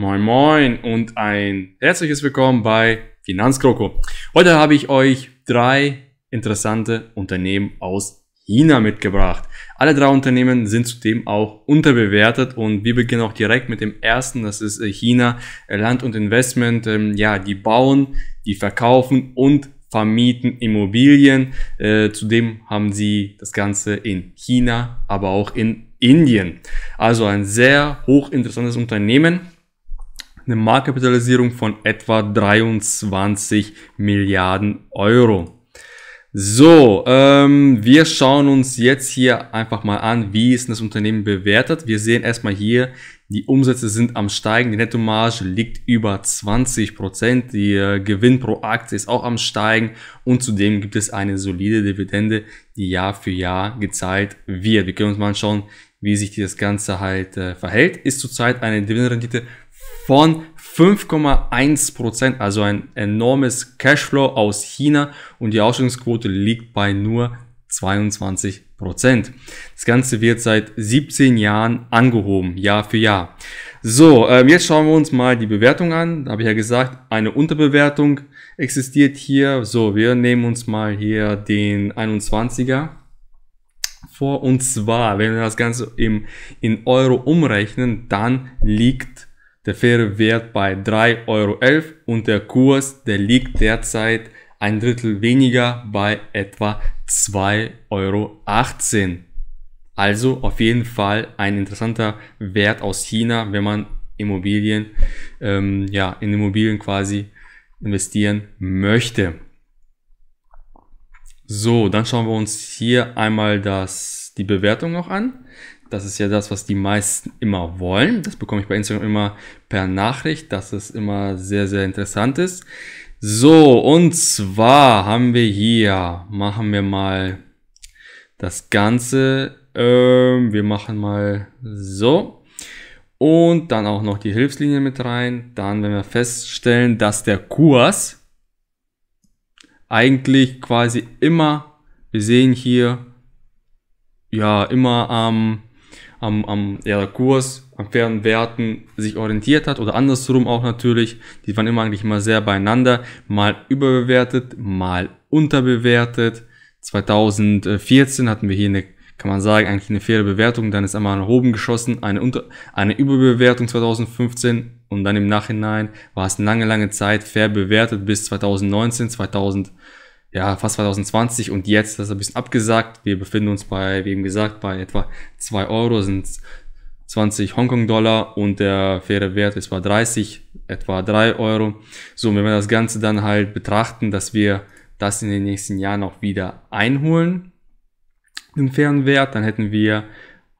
Moin Moin und ein herzliches Willkommen bei Finanzkroko. Heute habe ich euch drei interessante Unternehmen aus China mitgebracht. Alle drei Unternehmen sind zudem auch unterbewertet und wir beginnen auch direkt mit dem ersten, das ist äh, China Land und Investment. Ähm, ja, die bauen, die verkaufen und vermieten Immobilien. Äh, zudem haben sie das Ganze in China, aber auch in Indien. Also ein sehr hochinteressantes Unternehmen eine Marktkapitalisierung von etwa 23 Milliarden Euro. So, ähm, wir schauen uns jetzt hier einfach mal an, wie ist das Unternehmen bewertet. Wir sehen erstmal hier, die Umsätze sind am Steigen, die Nettomarge liegt über 20%, Prozent, die äh, Gewinn pro Aktie ist auch am Steigen und zudem gibt es eine solide Dividende, die Jahr für Jahr gezahlt wird. Wir können uns mal anschauen, wie sich das Ganze halt äh, verhält. Ist zurzeit eine Dividendenrendite von 5,1%, Prozent, also ein enormes Cashflow aus China und die Ausstellungsquote liegt bei nur 22%. Prozent. Das Ganze wird seit 17 Jahren angehoben, Jahr für Jahr. So, ähm, jetzt schauen wir uns mal die Bewertung an. Da habe ich ja gesagt, eine Unterbewertung existiert hier. So, wir nehmen uns mal hier den 21er vor. Und zwar, wenn wir das Ganze im, in Euro umrechnen, dann liegt der faire Wert bei 3,11 Euro und der Kurs, der liegt derzeit ein Drittel weniger bei etwa 2,18 Euro. Also auf jeden Fall ein interessanter Wert aus China, wenn man Immobilien, ähm, ja, in Immobilien quasi investieren möchte. So, dann schauen wir uns hier einmal das, die Bewertung noch an. Das ist ja das, was die meisten immer wollen. Das bekomme ich bei Instagram immer per Nachricht, dass es immer sehr, sehr interessant ist. So, und zwar haben wir hier, machen wir mal das Ganze. Ähm, wir machen mal so. Und dann auch noch die Hilfslinie mit rein. Dann werden wir feststellen, dass der Kurs eigentlich quasi immer, wir sehen hier, ja, immer am am, am ja, Kurs, am fairen Werten sich orientiert hat oder andersrum auch natürlich. Die waren immer eigentlich immer sehr beieinander, mal überbewertet, mal unterbewertet. 2014 hatten wir hier eine, kann man sagen, eigentlich eine faire Bewertung, dann ist einmal nach oben geschossen, eine, unter, eine Überbewertung 2015 und dann im Nachhinein war es eine lange, lange Zeit fair bewertet bis 2019, 2020 ja, fast 2020 und jetzt das ist ein bisschen abgesagt. Wir befinden uns bei, wie eben gesagt, bei etwa 2 Euro sind 20 Hongkong-Dollar und der faire Wert ist bei 30, etwa 3 Euro. So, wenn wir das Ganze dann halt betrachten, dass wir das in den nächsten Jahren auch wieder einholen, den fairen Wert, dann hätten wir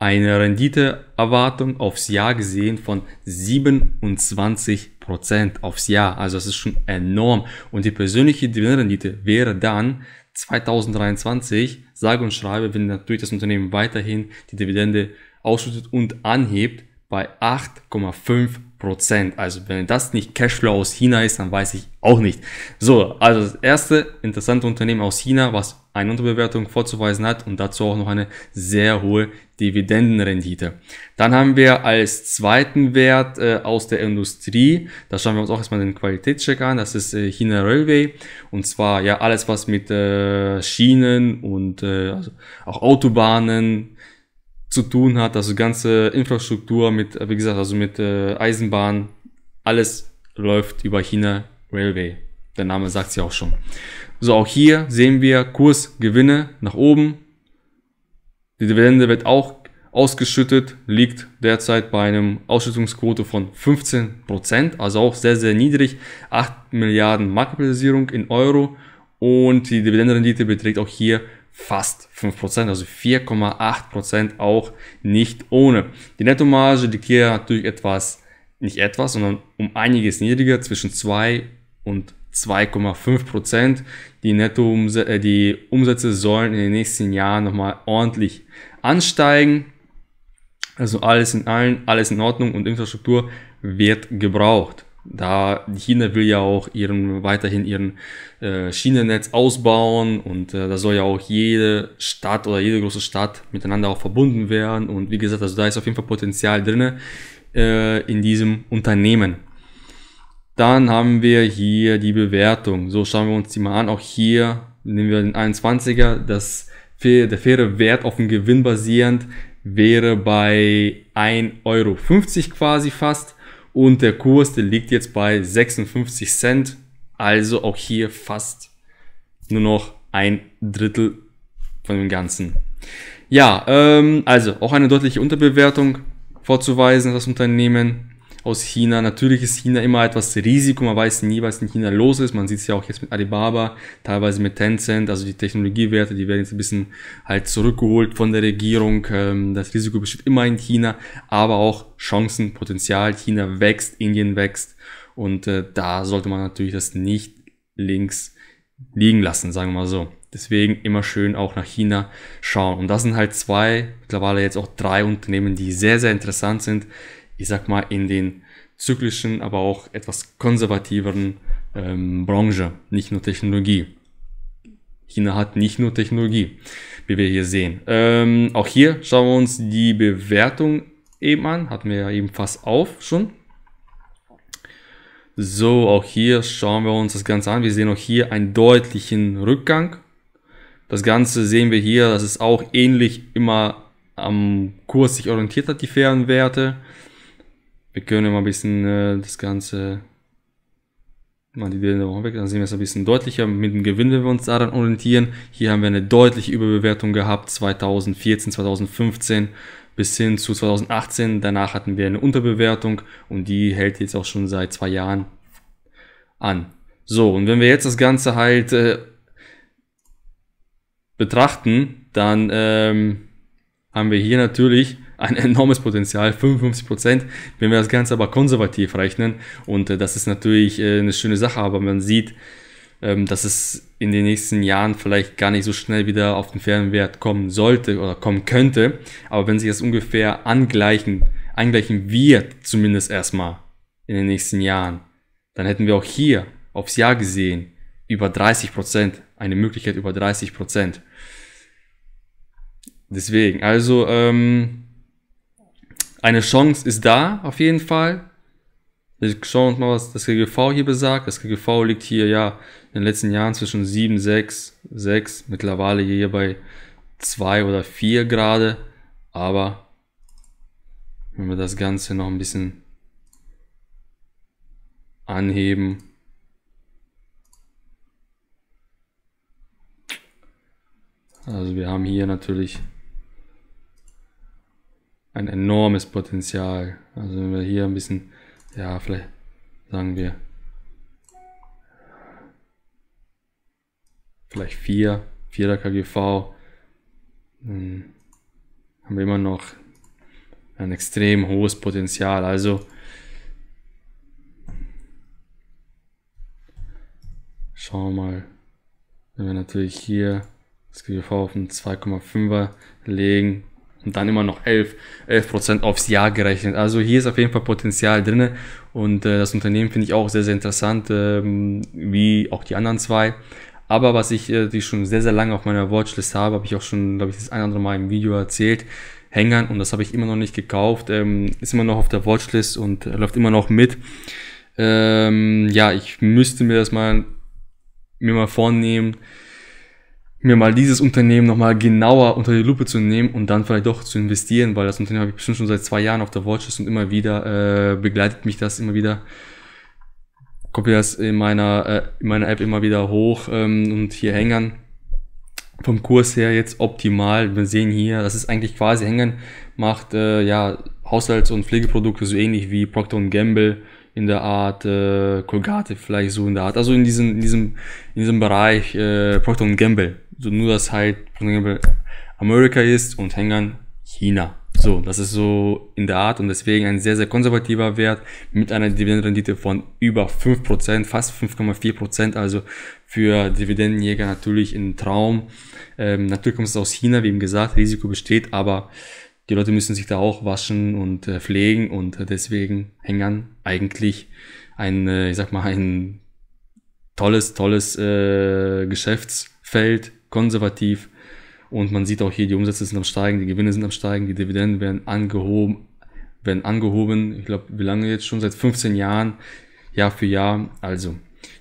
eine Renditeerwartung aufs Jahr gesehen von 27 Prozent aufs Jahr. Also das ist schon enorm. Und die persönliche Dividendenrendite wäre dann 2023, sage und schreibe, wenn natürlich das Unternehmen weiterhin die Dividende ausschüttet und anhebt, bei 8,5 Prozent. Also wenn das nicht Cashflow aus China ist, dann weiß ich auch nicht. So, also das erste interessante Unternehmen aus China, was eine Unterbewertung vorzuweisen hat und dazu auch noch eine sehr hohe Dividendenrendite. Dann haben wir als zweiten Wert äh, aus der Industrie, da schauen wir uns auch erstmal den Qualitätscheck an, das ist äh, China Railway und zwar ja alles, was mit äh, Schienen und äh, also auch Autobahnen, zu tun hat, also ganze Infrastruktur mit, wie gesagt, also mit äh, Eisenbahn, alles läuft über China Railway. Der Name sagt sie auch schon. So, auch hier sehen wir Kursgewinne nach oben. Die Dividende wird auch ausgeschüttet, liegt derzeit bei einem Ausschüttungsquote von 15%, also auch sehr, sehr niedrig. 8 Milliarden Marktkapitalisierung in Euro und die Dividendenrendite beträgt auch hier fast 5%, also 4,8% auch nicht ohne. Die Nettomarge liegt hier natürlich etwas, nicht etwas, sondern um einiges niedriger, zwischen 2 und 2,5%. Die Netto äh, die Umsätze sollen in den nächsten Jahren nochmal ordentlich ansteigen. Also alles in allen, alles in Ordnung und Infrastruktur wird gebraucht da China will ja auch ihren, weiterhin ihren äh, Schienennetz ausbauen und äh, da soll ja auch jede Stadt oder jede große Stadt miteinander auch verbunden werden und wie gesagt, also da ist auf jeden Fall Potenzial drin äh, in diesem Unternehmen. Dann haben wir hier die Bewertung. So schauen wir uns die mal an. Auch hier nehmen wir den 21er. Das, der faire Wert auf dem Gewinn basierend wäre bei 1,50 Euro quasi fast und der Kurs, der liegt jetzt bei 56 Cent. Also auch hier fast nur noch ein Drittel von dem Ganzen. Ja, ähm, also auch eine deutliche Unterbewertung vorzuweisen, das Unternehmen aus China. Natürlich ist China immer etwas Risiko, man weiß nie, was in China los ist. Man sieht es ja auch jetzt mit Alibaba, teilweise mit Tencent, also die Technologiewerte, die werden jetzt ein bisschen halt zurückgeholt von der Regierung. Ähm, das Risiko besteht immer in China, aber auch Chancen, Potenzial. China wächst, Indien wächst und äh, da sollte man natürlich das nicht links liegen lassen, sagen wir mal so. Deswegen immer schön auch nach China schauen. Und das sind halt zwei, mittlerweile jetzt auch drei Unternehmen, die sehr, sehr interessant sind, ich sag mal, in den zyklischen, aber auch etwas konservativeren ähm, Branche, nicht nur Technologie. China hat nicht nur Technologie, wie wir hier sehen. Ähm, auch hier schauen wir uns die Bewertung eben an, hatten wir ja eben fast auf schon. So, auch hier schauen wir uns das Ganze an. Wir sehen auch hier einen deutlichen Rückgang. Das Ganze sehen wir hier, dass es auch ähnlich immer am Kurs sich orientiert hat, die fairen Werte wir können mal ein bisschen äh, das Ganze mal die Dividende auch weg, dann sehen wir es ein bisschen deutlicher. Mit dem Gewinn, wenn wir uns daran orientieren, hier haben wir eine deutliche Überbewertung gehabt, 2014, 2015 bis hin zu 2018. Danach hatten wir eine Unterbewertung und die hält jetzt auch schon seit zwei Jahren an. So, und wenn wir jetzt das Ganze halt äh, betrachten, dann ähm, haben wir hier natürlich ein enormes Potenzial, 55 Prozent. Wenn wir das Ganze aber konservativ rechnen, und äh, das ist natürlich äh, eine schöne Sache, aber man sieht, ähm, dass es in den nächsten Jahren vielleicht gar nicht so schnell wieder auf den fairen Wert kommen sollte oder kommen könnte. Aber wenn sich das ungefähr angleichen, angleichen wird, zumindest erstmal in den nächsten Jahren, dann hätten wir auch hier aufs Jahr gesehen über 30 Prozent, eine Möglichkeit über 30 Prozent. Deswegen, also ähm, eine Chance ist da, auf jeden Fall. Wir schauen uns mal, was das GGV hier besagt. Das GGV liegt hier ja in den letzten Jahren zwischen 7, 6, 6, mittlerweile hier bei 2 oder 4 gerade. Aber wenn wir das Ganze noch ein bisschen anheben. Also wir haben hier natürlich ein enormes Potenzial. Also wenn wir hier ein bisschen, ja, vielleicht sagen wir, vielleicht 4, 4er KGV, dann haben wir immer noch ein extrem hohes Potenzial. Also schauen wir mal, wenn wir natürlich hier das KGV auf einen 2,5er legen, und dann immer noch 11, 11 Prozent aufs Jahr gerechnet. Also hier ist auf jeden Fall Potenzial drin. Und äh, das Unternehmen finde ich auch sehr, sehr interessant, ähm, wie auch die anderen zwei. Aber was ich äh, die schon sehr, sehr lange auf meiner Watchlist habe, habe ich auch schon, glaube ich, das ein oder andere Mal im Video erzählt, Hängern. Und das habe ich immer noch nicht gekauft. Ähm, ist immer noch auf der Watchlist und läuft immer noch mit. Ähm, ja, ich müsste mir das mal, mir mal vornehmen mir mal dieses Unternehmen nochmal genauer unter die Lupe zu nehmen und dann vielleicht doch zu investieren, weil das Unternehmen habe ich bestimmt schon seit zwei Jahren auf der Watchlist und immer wieder äh, begleitet mich das immer wieder. Kopiere das in meiner, äh, in meiner App immer wieder hoch ähm, und hier hängen. Vom Kurs her jetzt optimal. Wir sehen hier, das ist eigentlich quasi hängen, macht äh, ja Haushalts- und Pflegeprodukte so ähnlich wie Procter Gamble in der Art äh, Colgate vielleicht so in der Art, also in diesem, in diesem, in diesem Bereich äh, Procter Gamble so nur, das halt Amerika ist und Hängern China. So, das ist so in der Art und deswegen ein sehr, sehr konservativer Wert mit einer Dividendenrendite von über 5%, fast 5,4%. Also für Dividendenjäger natürlich ein Traum. Ähm, natürlich kommt es aus China, wie eben gesagt, Risiko besteht, aber die Leute müssen sich da auch waschen und äh, pflegen und deswegen hängen eigentlich ein, äh, ich sag mal, ein tolles, tolles äh, Geschäftsfeld konservativ. Und man sieht auch hier, die Umsätze sind am Steigen, die Gewinne sind am Steigen, die Dividenden werden angehoben, werden angehoben. Ich glaube, wie lange jetzt schon? Seit 15 Jahren, Jahr für Jahr. Also,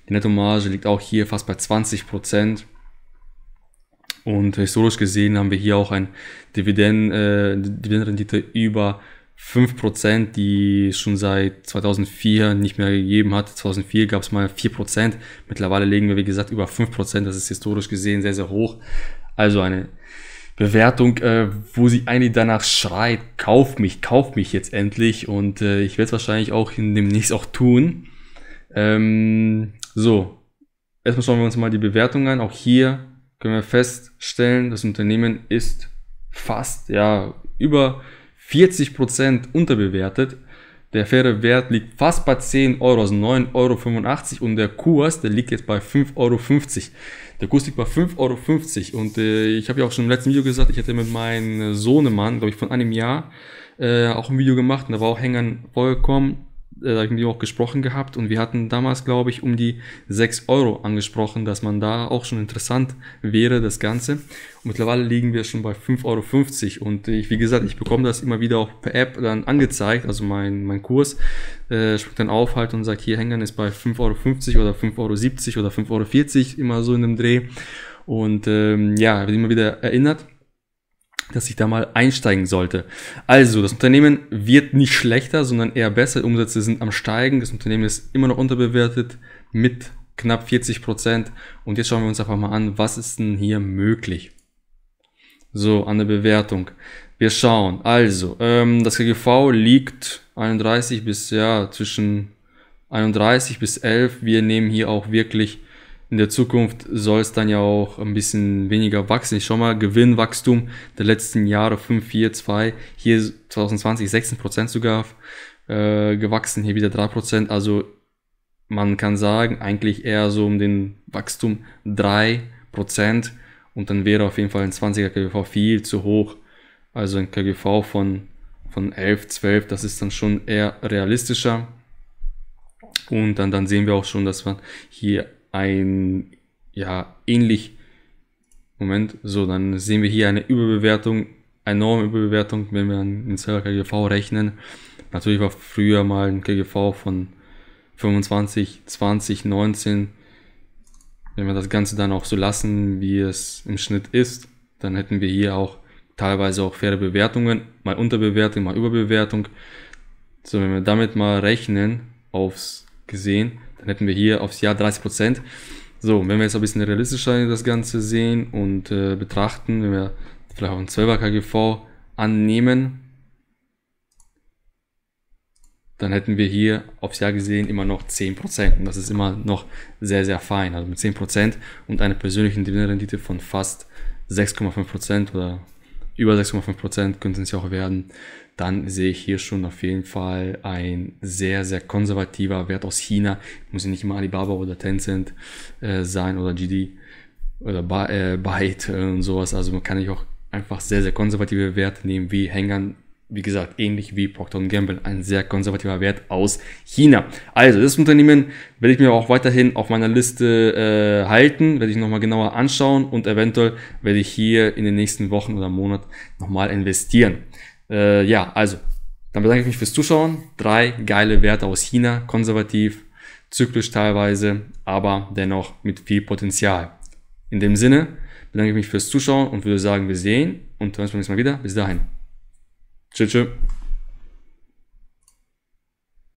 die Nettomarge liegt auch hier fast bei 20 Prozent. Und historisch gesehen haben wir hier auch ein Dividend, äh, Dividendrendite über 5%, die schon seit 2004 nicht mehr gegeben hat. 2004 gab es mal 4%. Mittlerweile legen wir, wie gesagt, über 5%. Das ist historisch gesehen sehr, sehr hoch. Also eine Bewertung, äh, wo sie eigentlich danach schreit, kauf mich, kauf mich jetzt endlich. Und äh, ich werde es wahrscheinlich auch in demnächst auch tun. Ähm, so, erstmal schauen wir uns mal die Bewertung an. Auch hier können wir feststellen, das Unternehmen ist fast, ja, über 40% unterbewertet. Der faire Wert liegt fast bei 10 Euro, also 9,85 Euro und der Kurs, der liegt jetzt bei 5,50 Euro. Der Kurs liegt bei 5,50 Euro und äh, ich habe ja auch schon im letzten Video gesagt, ich hätte mit meinem Sohnemann, glaube ich, von einem Jahr äh, auch ein Video gemacht und da war auch Hängern vollkommen da äh, irgendwie auch gesprochen gehabt und wir hatten damals, glaube ich, um die 6 Euro angesprochen, dass man da auch schon interessant wäre, das Ganze. Und mittlerweile liegen wir schon bei 5,50 Euro und ich, wie gesagt, ich bekomme das immer wieder auch per App dann angezeigt, also mein, mein Kurs äh, springt dann auf halt und sagt, hier Hängern ist bei 5,50 Euro oder 5,70 Euro oder 5,40 Euro, immer so in dem Dreh. Und ähm, ja, wird immer wieder erinnert dass ich da mal einsteigen sollte. Also, das Unternehmen wird nicht schlechter, sondern eher besser. Die Umsätze sind am Steigen. Das Unternehmen ist immer noch unterbewertet mit knapp 40 Prozent. Und jetzt schauen wir uns einfach mal an, was ist denn hier möglich? So, an der Bewertung. Wir schauen. Also, ähm, das KGV liegt 31 bis, ja, zwischen 31 bis 11. Wir nehmen hier auch wirklich in der Zukunft soll es dann ja auch ein bisschen weniger wachsen. Ich schau mal, Gewinnwachstum der letzten Jahre 5, 4, 2, hier 2020 16% sogar äh, gewachsen, hier wieder 3%. Also man kann sagen, eigentlich eher so um den Wachstum 3% und dann wäre auf jeden Fall ein 20er KGV viel zu hoch. Also ein KGV von, von 11, 12, das ist dann schon eher realistischer. Und dann, dann sehen wir auch schon, dass man hier ein, ja, ähnlich, Moment, so, dann sehen wir hier eine Überbewertung, enorme Überbewertung, wenn wir an den Server KGV rechnen. Natürlich war früher mal ein KGV von 25, 20, 19. Wenn wir das Ganze dann auch so lassen, wie es im Schnitt ist, dann hätten wir hier auch teilweise auch faire Bewertungen, mal Unterbewertung, mal Überbewertung. So, wenn wir damit mal rechnen, aufs gesehen, dann hätten wir hier aufs Jahr 30 Prozent. So, wenn wir jetzt ein bisschen realistischer das Ganze sehen und äh, betrachten, wenn wir vielleicht auch einen 12er KGV annehmen, dann hätten wir hier aufs Jahr gesehen immer noch 10%. Und das ist immer noch sehr, sehr fein. Also mit 10% und einer persönlichen Dividendenrendite von fast 6,5% oder über 6,5% Prozent könnten es ja auch werden, dann sehe ich hier schon auf jeden Fall ein sehr, sehr konservativer Wert aus China. Muss ja nicht immer Alibaba oder Tencent äh, sein oder GD oder ba äh, Byte äh, und sowas. Also man kann ich auch einfach sehr, sehr konservative Werte nehmen wie Hängern wie gesagt, ähnlich wie Procter Gamble, ein sehr konservativer Wert aus China. Also, das Unternehmen werde ich mir auch weiterhin auf meiner Liste äh, halten, werde ich nochmal genauer anschauen und eventuell werde ich hier in den nächsten Wochen oder Monat nochmal investieren. Äh, ja, also, dann bedanke ich mich fürs Zuschauen. Drei geile Werte aus China, konservativ, zyklisch teilweise, aber dennoch mit viel Potenzial. In dem Sinne bedanke ich mich fürs Zuschauen und würde sagen, wir sehen und hören uns beim nächsten Mal wieder. Bis dahin. 吱吱。